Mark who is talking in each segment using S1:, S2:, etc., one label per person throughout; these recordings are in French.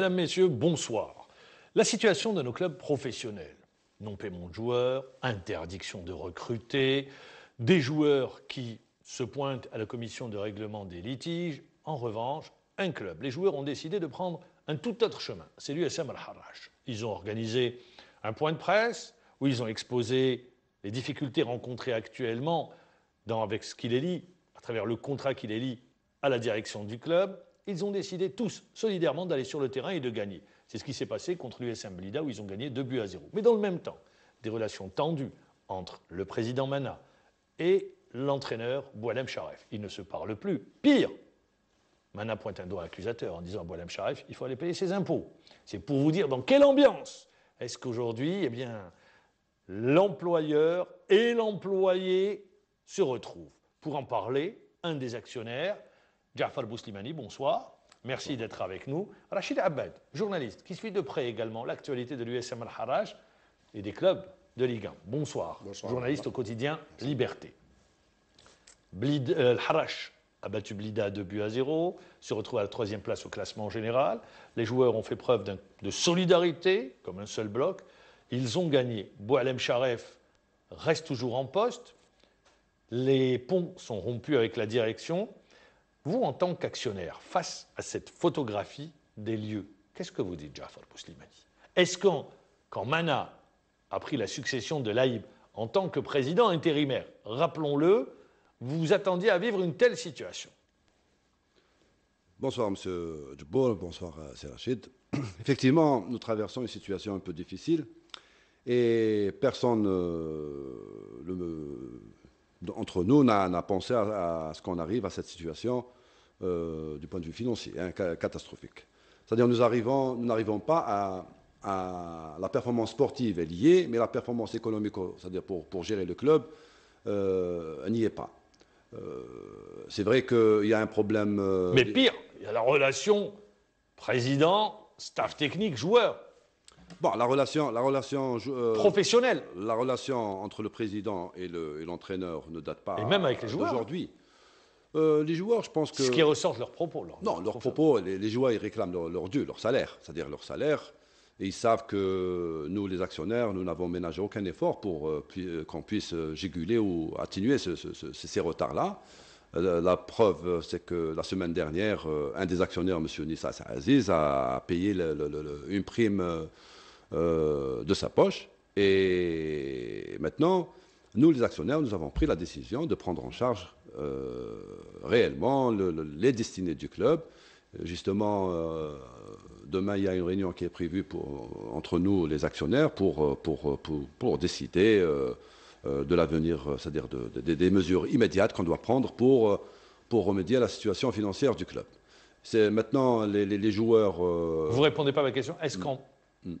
S1: Madame, Messieurs, bonsoir. La situation de nos clubs professionnels, non-paiement de joueurs, interdiction de recruter, des joueurs qui se pointent à la commission de règlement des litiges. En revanche, un club, les joueurs ont décidé de prendre un tout autre chemin, c'est l'USM al harraj Ils ont organisé un point de presse où ils ont exposé les difficultés rencontrées actuellement avec ce qu'il est lié à travers le contrat qu'il est lié à la direction du club, ils ont décidé tous solidairement d'aller sur le terrain et de gagner. C'est ce qui s'est passé contre l'USM Blida où ils ont gagné 2 buts à 0. Mais dans le même temps, des relations tendues entre le président Mana et l'entraîneur Boalem Sharef. Ils ne se parlent plus. Pire, Mana pointe un doigt accusateur en disant à Boalem Sharef, il faut aller payer ses impôts. C'est pour vous dire dans quelle ambiance est-ce qu'aujourd'hui, eh bien, l'employeur et l'employé se retrouvent. Pour en parler, un des actionnaires Jafar Bouslimani, bonsoir. Merci d'être avec nous. Rachid Abad, journaliste, qui suit de près également l'actualité de l'USM Al-Haraj et des clubs de Ligue 1. Bonsoir. journaliste au quotidien Liberté. Euh, Al-Haraj a battu Blida 2 buts à 0, se retrouve à la troisième place au classement général. Les joueurs ont fait preuve de solidarité, comme un seul bloc. Ils ont gagné. Boualem Sharef reste toujours en poste. Les ponts sont rompus avec la direction. Vous, en tant qu'actionnaire, face à cette photographie des lieux, qu'est-ce que vous dites, Jafar Bouslimani Est-ce que quand Mana a pris la succession de Laïb en tant que président intérimaire, rappelons-le, vous vous attendiez à vivre une telle situation
S2: Bonsoir, Monsieur Djibour, bonsoir, euh, Serachid. Effectivement, nous traversons une situation un peu difficile et personne, euh, ne... le, entre nous, on a, pensé à, ce qu'on arrive à cette situation euh, du point de vue financier, hein, catastrophique. C'est-à-dire nous nous n'arrivons pas à, la performance sportive est liée, mais la performance économique, euh, c'est-à-dire pour, gérer le club, euh, n'y est pas. c'est vrai qu'il y a un problème. mais pire,
S1: il y a la relation président,
S2: staff technique, joueur. Bon, la relation, la relation euh, professionnelle. La relation entre le président et l'entraîneur ne date pas. Et même avec les joueurs. Aujourd'hui. Euh, les joueurs, je pense que. Ce qui ressort de leurs propos. non, leurs propos, les, joueurs, ils réclament leur, dû, leur salaire. C'est-à-dire leur salaire. Et ils savent que nous, les actionnaires, nous n'avons ménagé aucun effort pour euh, qu'on puisse juguler ou atténuer ces retards-là. la preuve, c'est que la semaine dernière, un des actionnaires, M. Nissa Aziz, a payé une prime euh, de sa poche. Et maintenant, nous, les actionnaires, nous avons pris la décision de prendre en charge euh, réellement les destinées du club. Justement, euh, demain, il y a une réunion qui est prévue pour, entre nous, les actionnaires, pour, pour, décider de l'avenir, c'est-à-dire des mesures immédiates qu'on doit prendre pour, pour remédier à la situation financière du club. C'est maintenant les, joueurs. Vous
S1: répondez pas à ma question. Est-ce qu'on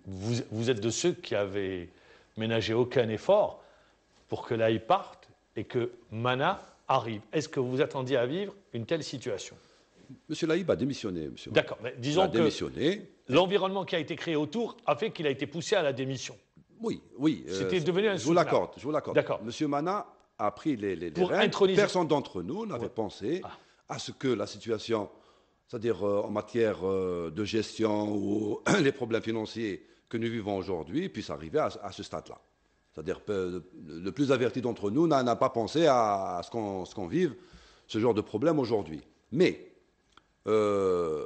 S2: vous, êtes de ceux qui avaient ménagé aucun
S1: effort pour que l'ail parte et que Mana arrive. Est-ce que vous attendiez
S2: à vivre une telle situation Monsieur Laïb a démissionné, monsieur. D'accord, disons
S1: l'environnement qui a été créé autour a fait qu'il a été poussé à la démission.
S2: Oui, oui. Euh, C'était devenu un Je vous l'accorde, je vous l'accorde. D'accord. Monsieur Mana a pris les, les, Pour Personne d'entre nous n'avait pensé ah. à ce que la situation c'est-à-dire euh, en matière euh, de gestion ou les problèmes financiers que nous vivons aujourd'hui, puissent arriver à, ce stade-là. C'est-à-dire le plus averti d'entre nous n'a pas pensé à, ce qu'on vive, ce genre de problème aujourd'hui. Mais, euh,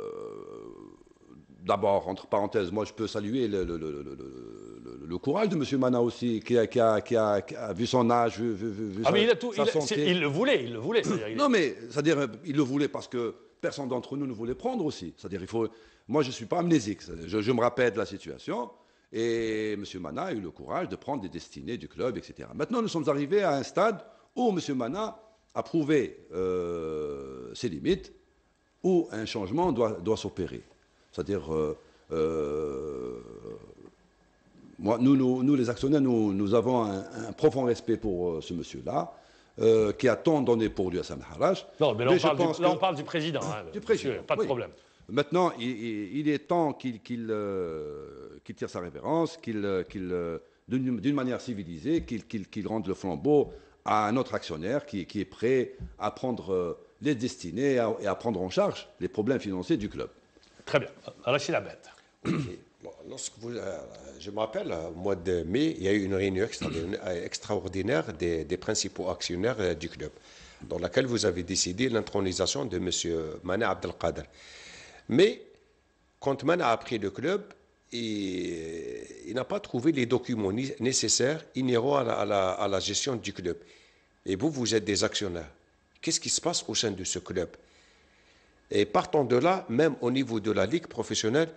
S2: d'abord, entre parenthèses, moi je peux saluer le, le, le, le courage de M. Mana aussi, qui a, qui, a, qui, a, vu son âge, vu, ah sa, mais il a tout, il, le voulait, il le voulait. Non mais, c'est-à-dire, il le voulait parce que personne d'entre nous ne voulait prendre aussi. C'est-à-dire, faut. Moi, je ne suis pas amnésique. Je, me rappelle de la situation. Et M. Mana a eu le courage de prendre des destinées du club, etc. Maintenant, nous sommes arrivés à un stade où M. Mana a prouvé euh, ses limites, où un changement doit, s'opérer. C'est-à-dire, euh, euh, nous, les actionnaires, nous, avons un, un profond respect pour ce monsieur-là. Euh, qui a tant donné pour lui à Haraj. Non,
S1: mais là, on, parle, du, président. Hein, du président. pas de problème.
S2: Maintenant, il, est temps euh, qu'il tire sa révérence, qu'il, euh, d'une manière civilisée, qu'il rende le flambeau à un autre actionnaire qui, qui est prêt à prendre les destinées et à, prendre en charge les problèmes financiers du club. Très bien.
S1: la la bête.
S3: Euh, je me rappelle, au mois de mai, il y a eu une réunion extraordinaire euh, des, principaux actionnaires euh, du club, dans laquelle vous avez décidé l'intronisation de M. Mana Abdelkader. Mais quand Mana a pris le club, il n'a pas trouvé les documents nécessaires inhérents à la, gestion du club. Et vous, vous êtes des actionnaires. Qu'est-ce qui se passe au sein de ce club et partant de là, même au niveau de la ligue professionnelle,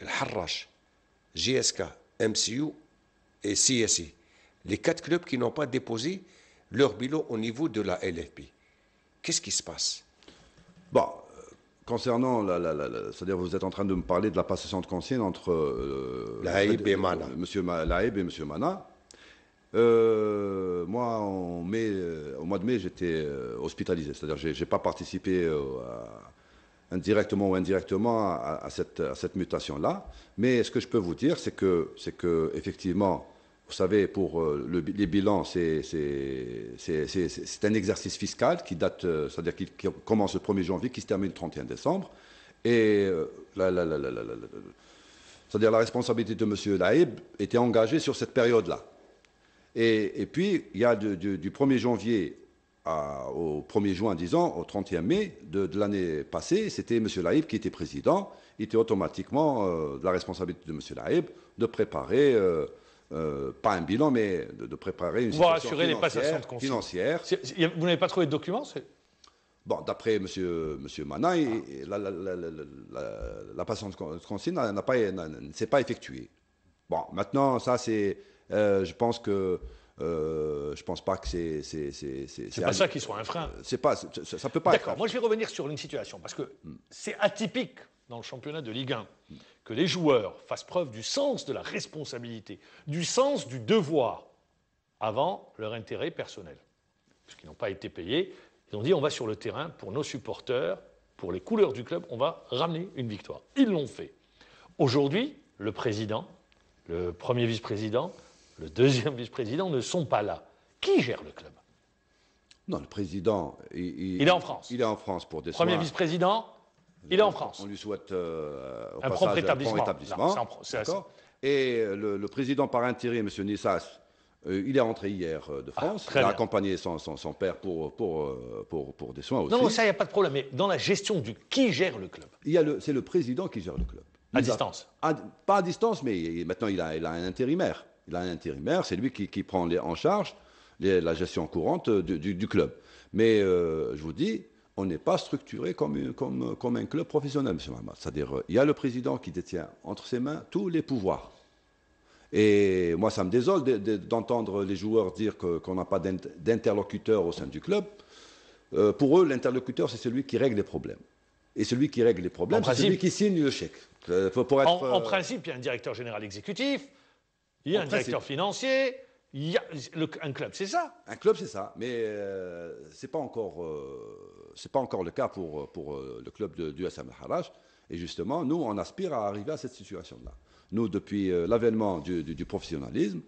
S3: le Harrach, GSK, MCU et CSI. Les quatre clubs qui n'ont pas déposé leur bilan au niveau de la LFP. Qu'est-ce qui se passe
S2: Bon, bah, concernant, la, c'est-à-dire vous êtes en train de me parler de la passation de conscience entre euh, la Laïb e et Mana. Euh, monsieur et Monsieur Mana. Euh, moi, au mois de mai, j'étais hospitalisé, c'est-à-dire j'ai, n'ai pas participé à indirectement ou indirectement à, cette, cette mutation-là. Mais ce que je peux vous dire, c'est que, c'est que effectivement, vous savez, pour euh, le, les bilans, c'est, c'est, un exercice fiscal qui date, euh, c'est-à-dire qui, commence le 1er janvier, qui se termine le 31 décembre. Et euh, la, c'est-à-dire la responsabilité de M. Laïb était engagée sur cette période-là. Et, et, puis, il y a du 1er janvier au 1er juin, disons, au 31 mai de, l'année passée, c'était M. Laïb qui était président. Il était automatiquement euh, de la responsabilité de M. Laïb de préparer, euh, euh, pas un bilan, mais de, préparer une situation assurer les passations de vous n'avez pas trouvé de documents Bon, d'après M. Monsieur, monsieur la, la, passation de consigne n'a pas, ne s'est pas effectuée. Bon, maintenant, ça, c'est. je pense que euh, je pense pas que c'est. C'est pas ça qui soit un frein. Euh, c'est pas, ça, ça peut pas. D'accord.
S1: Moi, je vais revenir sur une situation parce que hmm. c'est atypique dans le championnat de Ligue 1 que les joueurs fassent preuve du sens de la responsabilité, du sens du devoir avant leur intérêt personnel, puisqu'ils n'ont pas été payés. Ils ont dit on va sur le terrain pour nos supporters, pour les couleurs du club, on va ramener une victoire. Ils l'ont fait. Aujourd'hui, le président, le premier vice-président, le deuxième vice-président ne
S2: sont pas là. Qui gère le club Non, le président. Il, est en France. Il est en France pour des soins. Premier vice-président, il est en France. On lui souhaite euh, un, propre établissement. Et le, président par intérim, M. Nissas, euh, il est rentré hier euh, de ah, France. il a accompagné son, père pour pour, des soins aussi. Non, ça,
S1: il n'y a pas de problème. Mais dans la gestion du qui gère le club
S2: C'est le président qui gère le club. à distance Pas à distance, mais maintenant, il a un intérimaire il a un intérimaire, c'est lui qui, prend en charge la gestion courante du, club. Mais euh, je vous dis, on n'est pas structuré comme, un club professionnel, M. Mahmoud. C'est-à-dire, euh, il y a le président qui détient entre ses mains tous les pouvoirs. Et moi, ça me désole d'entendre les joueurs dire qu'on n'a pas d'interlocuteur au sein du club. Euh, pour eux, l'interlocuteur, c'est celui qui règle les problèmes. Et celui qui règle les problèmes, c'est celui qui signe le chèque. en, principe,
S1: il y a un directeur général exécutif, il y a un directeur financier. Il a, un club, c'est ça
S2: Un club, c'est ça. Mais euh, ce n'est pas, encore, euh, pas encore le cas pour, pour euh, le club de, du SM Et justement, nous, on aspire à arriver à cette situation-là. Nous, depuis l'avènement du, du, professionnalisme,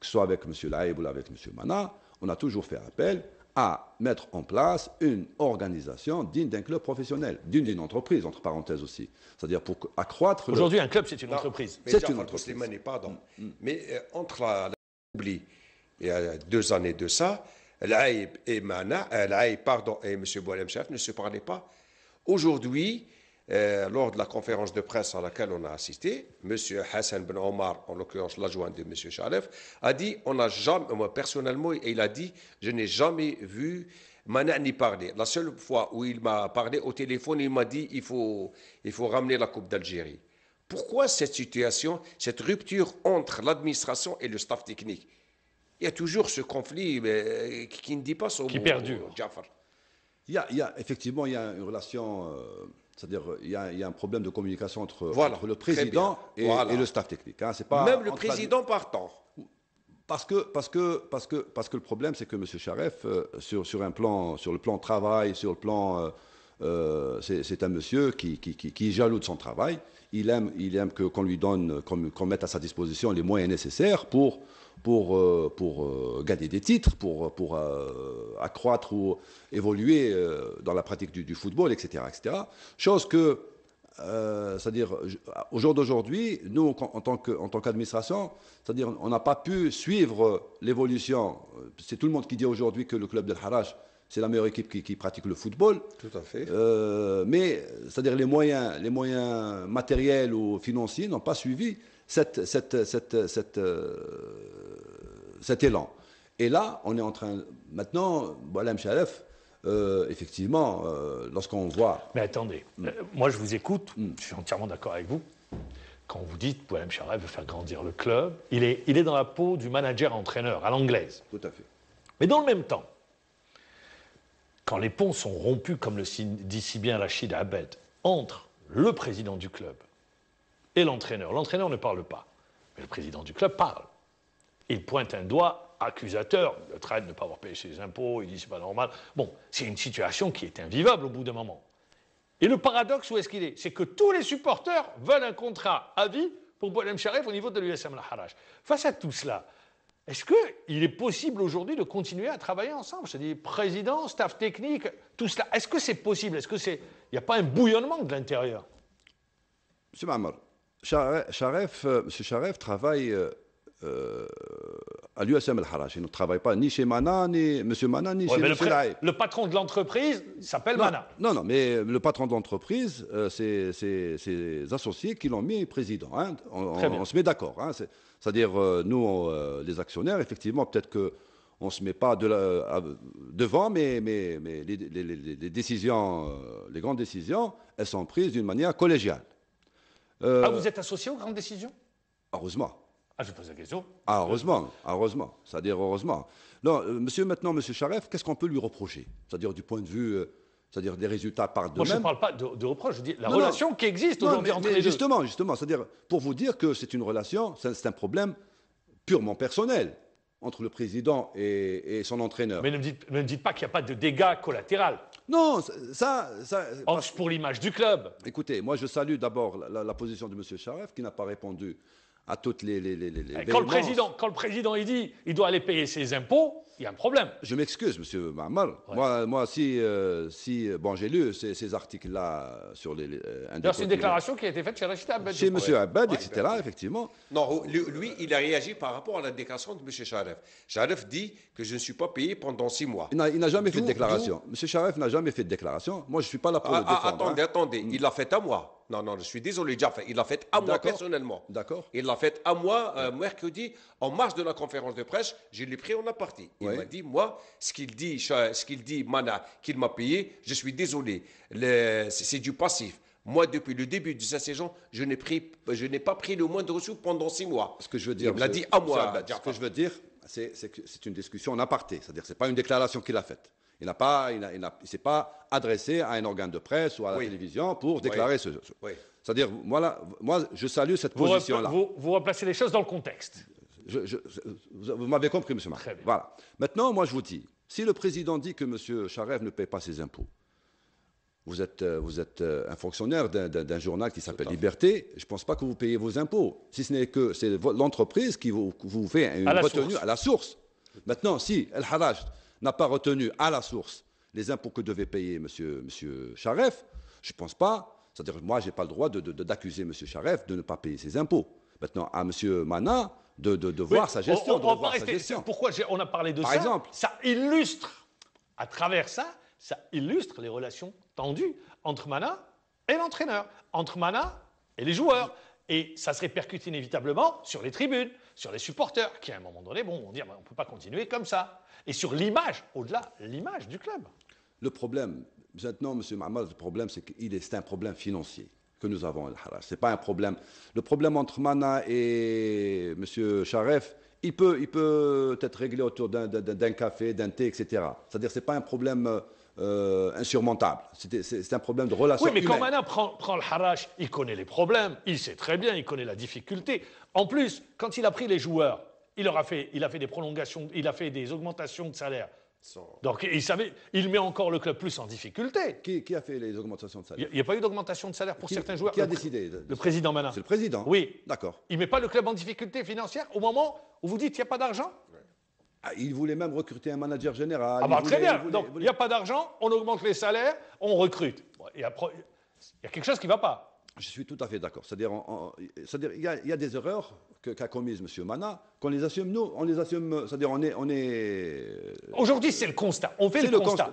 S2: que ce soit avec M. Laïb ou avec M. Mana, on a toujours fait appel à mettre en place une organisation digne d'un club professionnel, digne d'une entreprise, entre parenthèses aussi. C'est-à-dire pour accroître... Aujourd'hui, un
S3: club, c'est une entreprise. C'est une entreprise. Pardon. Mm, mm. Mais euh, entre la, la il y a deux années de ça, l'AIB et Mana, euh, pardon, et M. Boualem ne se parlaient pas. Aujourd'hui, euh, lors de la conférence de presse à laquelle on a assisté, M. Hassan Ben Omar, en l'occurrence l'adjoint de M. Chalef, a dit on n'a jamais, moi personnellement, il a dit je n'ai jamais vu Manani parler. La seule fois où il m'a parlé au téléphone, il m'a dit il faut, il faut ramener la Coupe d'Algérie. Pourquoi cette situation, cette rupture entre l'administration et le staff technique Il y a toujours ce conflit qui ne dit pas son mot. Qui perdure.
S2: Il y, a, effectivement, il y a une relation. Euh, c'est-à-dire, euh, il y, a un problème de communication entre, le président et, le staff technique. Hein. c'est Même le président partant. Parce que, parce, que, parce, que, parce que le problème, c'est que M. Charef, euh, sur, sur, un plan, sur le plan travail, sur le plan. Euh, c'est un monsieur qui, qui, est jaloux de son travail. Il aime, il aime qu'on lui donne, qu'on mette à sa disposition les moyens nécessaires pour, pour, euh, pour euh, gagner des titres, pour, pour euh, accroître ou évoluer dans la pratique du, football, etc., etc. Chose que, c'est-à-dire, au jour d'aujourd'hui, nous, en tant qu'administration, c'est-à-dire, on n'a pas pu suivre l'évolution. C'est tout le monde qui dit aujourd'hui que le club de Haraj, c'est la meilleure équipe qui, qui, pratique le football. Tout à fait. mais, c'est-à-dire, les moyens, les moyens matériels ou financiers n'ont pas suivi cette, cette, cette, cette, cet élan. Et là, on est en train. Maintenant, voilà, M. Euh, effectivement, euh, lorsqu'on voit.
S1: Mais attendez, hmm. euh, moi je vous écoute, hmm. je suis entièrement d'accord avec vous. Quand vous dites Boualem Charef veut faire grandir le club, il est, il est dans la peau du manager-entraîneur à l'anglaise. Tout à fait. Mais dans le même temps, quand les ponts sont rompus, comme le dit si bien Rachid Abed, entre le président du club et l'entraîneur, l'entraîneur ne parle pas, mais le président du club parle. Il pointe un doigt accusateur. le de ne pas avoir payé ses impôts, Il dit c'est pas normal. Bon, c'est une situation qui est invivable au bout d'un moment. Et le paradoxe, où est-ce qu'il est C'est que tous les supporters veulent un contrat à vie pour Boualem Sharif au niveau de l'USM al Face à tout cela, est-ce qu'il est possible aujourd'hui de continuer à travailler ensemble C'est-à-dire président, staff technique, tout cela. Est-ce que c'est possible Est-ce que c'est Il n'y a pas un bouillonnement de l'intérieur
S2: Monsieur Mamar, euh, M. Sharef travaille euh, euh, à l'USM El Harach. Il ne travaille pas ni chez Mana, ni M. Mana, ni chez M. Le, le, patron de l'entreprise s'appelle Mana. Non, non, mais le patron de l'entreprise, euh, c'est ses associés qui l'ont mis président. Hein. On, on, se met d'accord. Hein. C'est-à-dire, euh, nous, les actionnaires, effectivement, peut-être que on ne se met pas devant, mais, mais, mais les, les, décisions, les grandes décisions, elles sont prises d'une manière collégiale. ah, vous
S1: êtes associé aux grandes décisions Heureusement. Ah, je pose la question.
S2: Ah, heureusement, ah, heureusement, c'est-à-dire heureusement. Non, euh, monsieur, maintenant, monsieur Charef, qu'est-ce qu'on peut lui reprocher C'est-à-dire du point de vue, euh, c'est-à-dire des résultats par de Moi, je ne
S1: parle pas de, reproche, je dis la relation qui existe entre les Justement,
S2: justement, c'est-à-dire pour vous dire que c'est une relation, c'est un problème purement personnel entre le président et, son entraîneur. Mais ne
S1: me dites, pas qu'il n'y a pas de dégâts collatéraux.
S2: Non, ça. ça pour l'image du club. Écoutez, moi je salue d'abord la, position de monsieur Charef qui n'a pas répondu à toutes les. quand, le président,
S1: quand le président il dit il doit aller payer ses
S2: impôts, il y a un problème. Je m'excuse, Monsieur Mamal Moi, moi, si, euh, si euh, bon, j'ai lu ces, articles-là sur les. Euh, c'est une déclaration
S3: qui a été faite chez Rachid Abed. Chez Monsieur Abad, etc. effectivement. Non, lui, il a réagi par rapport à la déclaration de Monsieur Charef. Charef dit que je ne suis pas payé pendant six mois. Il
S2: n'a jamais fait de déclaration. Monsieur Charef n'a jamais fait de déclaration. Moi, je suis pas là pour ah, le ah, défendre. attendez,
S3: hein. attendez. Il l'a fait à moi. Non, non, je suis désolé, il l'a fait à moi personnellement. D'accord. Il l'a fait à moi euh, mercredi, en marge de la conférence de presse, je l'ai pris en aparté. Il m'a dit, moi, ce qu'il dit, ce qu'il dit, Mana, qu'il m'a payé, je suis désolé. C'est du passif. Moi, depuis le début de sa saison, je n'ai pas pris le moindre sou pendant six mois. Ce que je veux dire, il l'a dit à moi. ce que je veux dire, c'est que c'est
S2: une discussion en aparté, c'est-à-dire n'est pas une déclaration qu'il a faite. Il n'a pas, s'est pas adressé à un organe de presse ou à la télévision pour déclarer ce. C'est-à-dire, moi, je salue cette position-là. Vous,
S1: vous, replacez les choses dans le contexte.
S2: vous m'avez compris, M. Macron. Voilà. Maintenant, moi, je vous dis, si le président dit que M. Charev ne paye pas ses impôts, vous êtes, euh, vous êtes euh, un fonctionnaire d'un journal qui s'appelle Liberté. Je ne pense pas que vous payez vos impôts, si ce n'est que c'est l'entreprise qui vous, fait une retenue à la source. Maintenant, si El Haraj n'a pas retenu à la source les impôts que devait payer monsieur, monsieur Charef, je ne pense pas, c'est-à-dire moi, je n'ai pas le droit d'accuser de, M. Charef de ne pas payer ses impôts. Maintenant, à M. Mana de, de, voir sa gestion. On, on, de pas rester, sa
S1: Pourquoi on a parlé de Par ça exemple, Ça illustre, à travers ça, ça illustre les relations tendues entre Mana et l'entraîneur, entre Mana et les joueurs. Et ça se répercute inévitablement sur les tribunes, sur les supporters qui, à un moment donné, bon, vont dire on ne peut pas continuer comme ça. Et sur l'image, au-delà, l'image du club.
S2: Le problème, maintenant, M. Mahmoud, le problème, c'est qu'il est, c'est un problème financier que nous avons, C'est Ce n'est pas un problème. Le problème entre Mana et M. Charef, il peut, il peut être réglé autour d'un, café, d'un thé, etc. C'est-à-dire, ce n'est pas un problème euh, euh, insurmontable. C'est un problème de relation. Oui, mais quand
S1: Manin prend, le Harash, il connaît les problèmes, il sait très bien, il connaît la difficulté. En plus, quand il a pris les joueurs, il, leur a, fait, il a fait des prolongations, il a fait des augmentations de salaire. Donc il, savait, il met encore le club plus en difficulté.
S2: Qui, a fait les augmentations de salaire Il n'y a, pas eu d'augmentation de salaire pour certains joueurs. Qui a décidé Le, président Manin. C'est le président. Oui. D'accord.
S1: Il ne met pas le club en difficulté financière au moment où vous dites qu'il n'y a pas d'argent
S2: ah, il voulait même recruter un manager général. Ah, bah, très bien. Il Donc,
S1: il n'y a pas d'argent, on augmente les salaires, on recrute. Il y a,
S2: quelque chose qui ne va pas. Je suis tout à fait d'accord. C'est-à-dire, il y, a des erreurs qu'a commises M. Mana, qu'on les assume nous, on les assume. C'est-à-dire, on est, on est. Euh,
S1: Aujourd'hui, c'est le constat. On fait le, constat.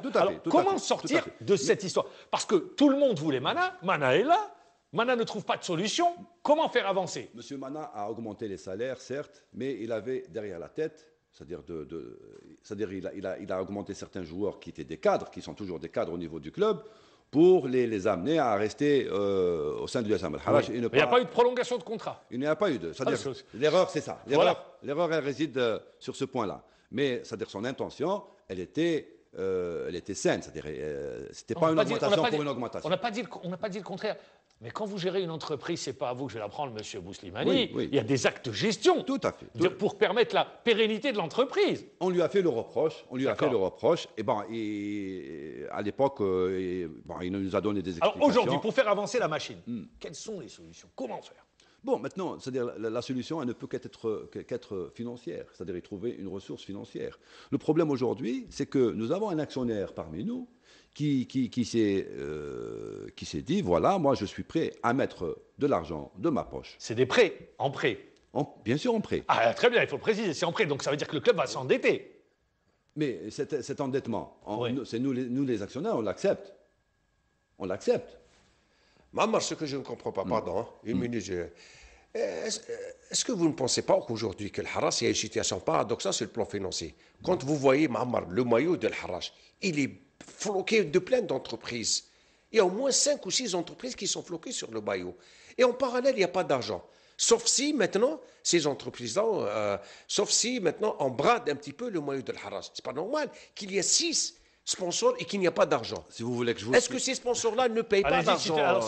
S1: comment sortir
S2: de cette histoire Parce que tout le monde voulait Mana. Mana est là. Mana ne trouve pas de solution. Comment faire avancer M. Mana a augmenté les salaires, certes, mais il avait derrière la tête c'est-à-dire, de, il, a, augmenté certains joueurs qui étaient des cadres, qui sont toujours des cadres au niveau du club, pour les, amener à rester euh, au sein du Yassam Il n'y a pas eu de prolongation de contrat. Il n'y a pas eu de. Ah, l'erreur, c'est ça. L'erreur, elle réside euh, sur ce point-là. Mais c'est-à-dire son intention, elle était euh, elle était saine. C'est-à-dire, euh, c'était pas une augmentation pour une augmentation. On n'a pas,
S1: dit, pas dit le contraire. Mais quand vous gérez une entreprise, c'est pas à vous que je vais la prendre, Monsieur Bouslimani.
S2: Il y a des actes de gestion. Tout à fait.
S1: pour permettre la pérennité de l'entreprise.
S2: On lui a fait le reproche. On lui a fait le reproche. Et ben, à l'époque, euh, il nous a donné des explications. Alors aujourd'hui,
S1: pour faire avancer la machine, hmm. quelles sont les solutions Comment faire
S2: Bon, maintenant, c'est-à-dire la, solution, elle ne peut euh, qu'être financière, c'est-à-dire y trouver une ressource financière. Le problème aujourd'hui, c'est que nous avons un actionnaire parmi nous qui, qui, qui s'est euh, dit, voilà, moi je suis prêt à mettre de l'argent de ma poche. C'est des prêts, en prêt. bien sûr, en prêt.
S1: Ah, très bien, il faut préciser, c'est en prêt, donc ça veut dire que le club va s'endetter.
S2: Mais cet, endettement, c'est nous, nous, les actionnaires, on l'accepte.
S3: On l'accepte. Maman, ce que je ne comprends pas, mm. pardon, hein, une mm. minute, je... Est-ce que vous ne pensez pas qu'aujourd'hui que le Haras, il y a une situation paradoxale sur le plan financier Quand mm. vous voyez Mahmar, le maillot de Haras, il est floqué de plein d'entreprises. Il y a au moins cinq ou six entreprises qui sont floquées sur le maillot. Et en parallèle, il n'y a pas d'argent. Sauf si maintenant, ces entreprises-là, euh, sauf si maintenant on brade un petit peu le maillot de Haras. C'est pas normal qu'il y ait 6 sponsor et qu'il n'y a pas d'argent. Si vous voulez que je vous Est-ce que ces sponsors-là ne payent pas d'argent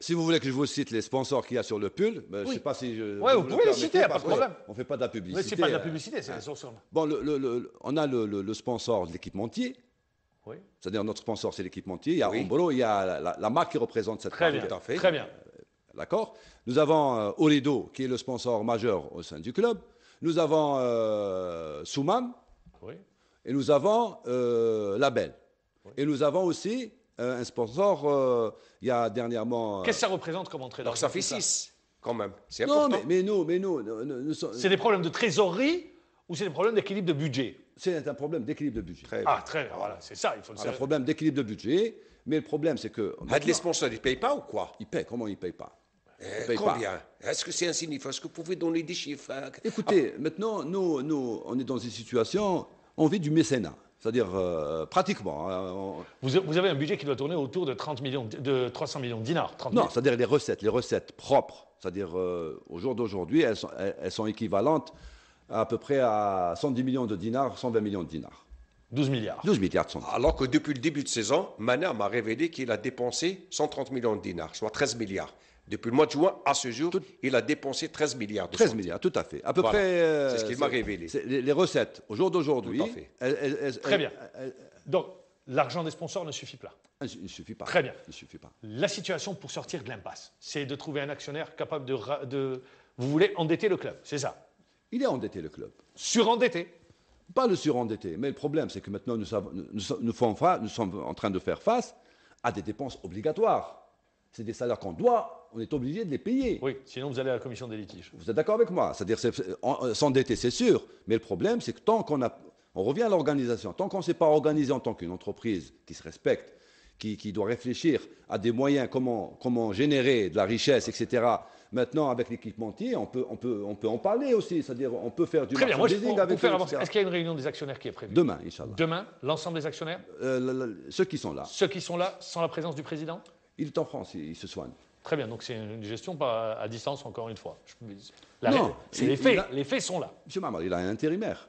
S2: Si vous voulez que je vous cite les sponsors qu'il y a sur le pull, ben, je ne sais pas si je. Oui, vous, pouvez les citer, pas de problème. On ne fait pas de la publicité. Mais c'est pas de la hein.
S3: publicité, c'est hein. sponsors.
S2: Bon, on a le, sponsor de l'équipementier. Oui. C'est-à-dire notre sponsor, c'est l'équipementier. Il y a oui. il y a la, marque qui représente cette Très Très bien. Euh, d'accord. Nous avons euh, Olido, qui est le sponsor majeur au sein du club. Nous avons euh, Souman. Oui. Et nous avons euh, Label. Et nous avons aussi euh, un sponsor, euh, il y a dernièrement... Euh, Qu'est-ce
S1: que ça représente comme entrée Donc Ça fait
S2: 6, quand même. C'est important. Non, mais, nous... Mais nous, c'est des problèmes de trésorerie ou c'est des problèmes d'équilibre de budget C'est un problème d'équilibre de budget. Très ah, très bien. Voilà, c'est ça. Il faut C'est un problème d'équilibre de budget. Mais le problème, c'est que... les sponsors, ils ne payent pas ou quoi Ils payent. Comment ils ne eh, payent pas
S3: combien Est-ce que c'est insignifiant Est-ce que vous pouvez donner des chiffres
S2: Écoutez, maintenant, nous, nous, on est dans une situation on vit du mécénat. C'est-à-dire euh, pratiquement. Hein, vous, avez un budget qui doit tourner
S1: autour de, 30 millions, de 300 millions de dinars.
S2: non, c'est-à-dire les recettes, les recettes propres. C'est-à-dire euh, au jour d'aujourd'hui, elles sont, elles sont équivalentes à, peu près à 110 millions de dinars,
S3: 120 millions de dinars. 12 milliards. 12 milliards de Alors que depuis le début de saison, Manam m'a révélé qu'il a dépensé 130 millions de dinars, soit 13 milliards. Depuis le mois de juin à ce jour, il a dépensé 13 milliards. 13 milliards, tout à fait. À peu près. Euh, c'est ce qu'il m'a révélé. Les, recettes, au jour
S2: d'aujourd'hui. Très bien.
S1: Donc, l'argent des sponsors ne suffit pas. Ah, il ne suffit pas. Très bien. Il suffit pas. La situation pour sortir de l'impasse, c'est de trouver un actionnaire capable de,
S2: Vous voulez endetter le club, c'est ça Il est endetté, le club. Surendetté Pas le surendetté. Mais le problème, c'est que maintenant, nous, savons, nous sommes en train de faire face à des dépenses obligatoires. C'est des salaires qu'on doit on est obligé de les payer. Oui, sinon vous allez à la commission des litiges. Vous êtes d'accord avec moi C'est-à-dire, euh, s'endetter, c'est sûr, mais le problème, c'est que tant qu'on a. On revient à l'organisation. Tant qu'on ne s'est pas organisé en tant qu'une entreprise qui se respecte, qui, doit réfléchir à des moyens, comment, comment générer de la richesse, etc. Maintenant, avec l'équipementier, on peut, on, peut, on peut en parler aussi, c'est-à-dire on peut faire du Très bien, Est-ce
S1: qu'il y a une réunion des actionnaires qui est prévue Demain, Inch'Allah. Demain, l'ensemble des actionnaires euh, Ceux qui sont là. Ceux qui sont là, sans la
S2: présence du président Il est en France, il se soigne.
S1: Très bien, donc c'est une gestion à distance, encore une fois. non, les, faits,
S2: sont là. M. Mamar, il a un intérimaire.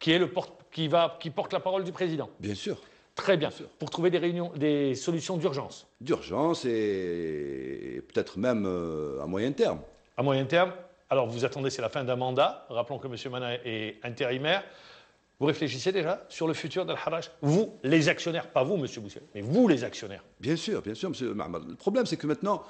S1: Qui, est le porte, qui, va, qui porte la parole du président. Bien sûr. Très bien. sûr. Pour trouver des, réunions, des
S2: solutions d'urgence. D'urgence et, peut-être même euh, à moyen terme. À moyen terme.
S1: Alors vous attendez, c'est la fin d'un mandat. Rappelons que M. Manin est intérimaire.
S2: Vous réfléchissez déjà sur le futur d'Al-Harrach Vous, les actionnaires, pas vous, monsieur Boussiel, mais vous, les actionnaires. Bien sûr, bien sûr, monsieur Mahmoud. Le problème, c'est que maintenant,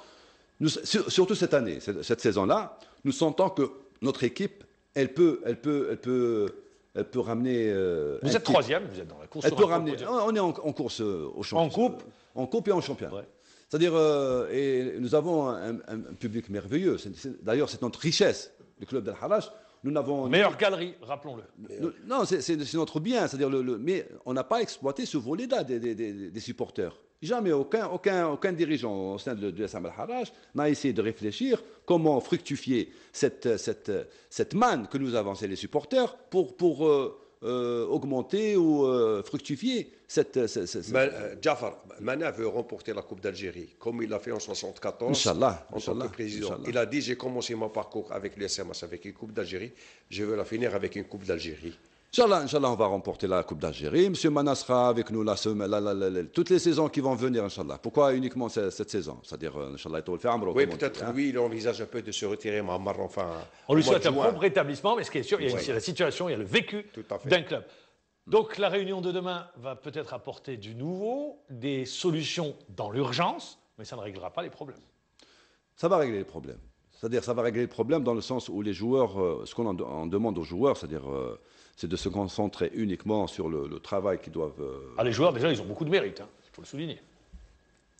S2: surtout cette année, cette, saison-là, nous sentons que notre équipe, elle peut, elle peut, elle peut, elle peut ramener. Euh, vous êtes troisième,
S1: vous êtes dans la course. Elle peut ramener.
S2: On est en, course euh, au championnat. En coupe En coupe et en championnat. C'est-à-dire, euh, et nous avons un, public merveilleux. D'ailleurs, c'est notre richesse, le club d'Al-Harrach. Nous n'avons meilleure
S1: galerie, rappelons-le. Euh,
S2: non, c'est notre bien, c'est-à-dire mais on n'a pas exploité ce volet-là des, supporters. Jamais aucun, aucun, aucun dirigeant au sein de, de l'Assemblée Haraj n'a essayé de réfléchir comment fructifier cette, cette, cette manne que nous c'est les supporters pour, pour euh,
S3: euh, augmenter ou euh, fructifier cette. Euh, cette, Jafar, Mana veut remporter la Coupe d'Algérie, comme il l'a fait en 1974 Inch'Allah, en tant que président. Il a dit J'ai commencé mon parcours avec le avec une Coupe d'Algérie, je veux la finir avec une Coupe d'Algérie.
S2: Inch'Allah, on va remporter la Coupe d'Algérie. Monsieur Manas avec nous la semaine, toutes les saisons qui vont venir, Inch'Allah. Pourquoi uniquement cette, saison C'est-à-dire, euh, Inch'Allah, il le Oui, peut-être,
S3: hein? oui, il envisage un peu de se retirer, Mais enfin. On lui souhaite un bon
S1: rétablissement, mais ce qui est sûr, il y a la situation, il y a le vécu d'un club. Donc, la réunion de demain va peut-être apporter du nouveau, des solutions dans l'urgence, mais ça ne réglera pas les problèmes.
S2: Ça va régler les problèmes. C'est-à-dire, ça va régler le problème dans le sens où les joueurs, euh, ce qu'on en, demande aux joueurs, c'est-à-dire, euh, c'est de se concentrer uniquement sur le, travail qu'ils doivent. Euh,
S1: ah, les joueurs, déjà, ils ont beaucoup de mérite, hein, il faut le souligner.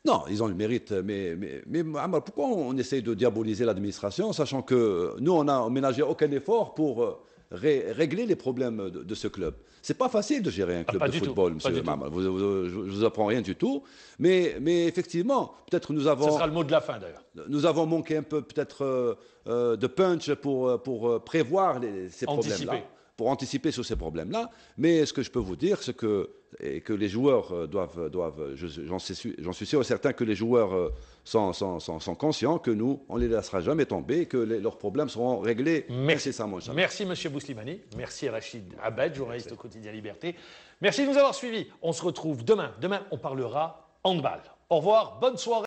S2: Non, ils ont le mérite, mais, mais, mais ah, pourquoi on essaye de diaboliser l'administration, sachant que nous, on n'a ménagé aucun effort pour régler les problèmes de, ce club. C'est pas facile de gérer un ah, club de football, monsieur Mamal. Vous, vous, je vous apprends rien du tout. Mais, mais effectivement, peut-être nous avons. Ce sera le
S1: mot de la fin d'ailleurs.
S2: Nous avons manqué un peu peut-être euh, euh, de punch pour, pour euh, prévoir ces problèmes-là pour anticiper sur ces problèmes-là. Mais ce que je peux vous dire, c'est que, et que les joueurs euh, doivent, doivent j'en suis, suis sûr et certain que les joueurs sont, sont, sont, conscients que nous, on ne les laissera jamais tomber et que leurs problèmes seront réglés Merci. nécessairement.
S1: Merci, M. Bouslimani. Merci, Rachid Abed, journaliste au Quotidien Liberté. Merci de nous avoir suivis. On se retrouve demain. Demain, on parlera handball. Au revoir, bonne soirée.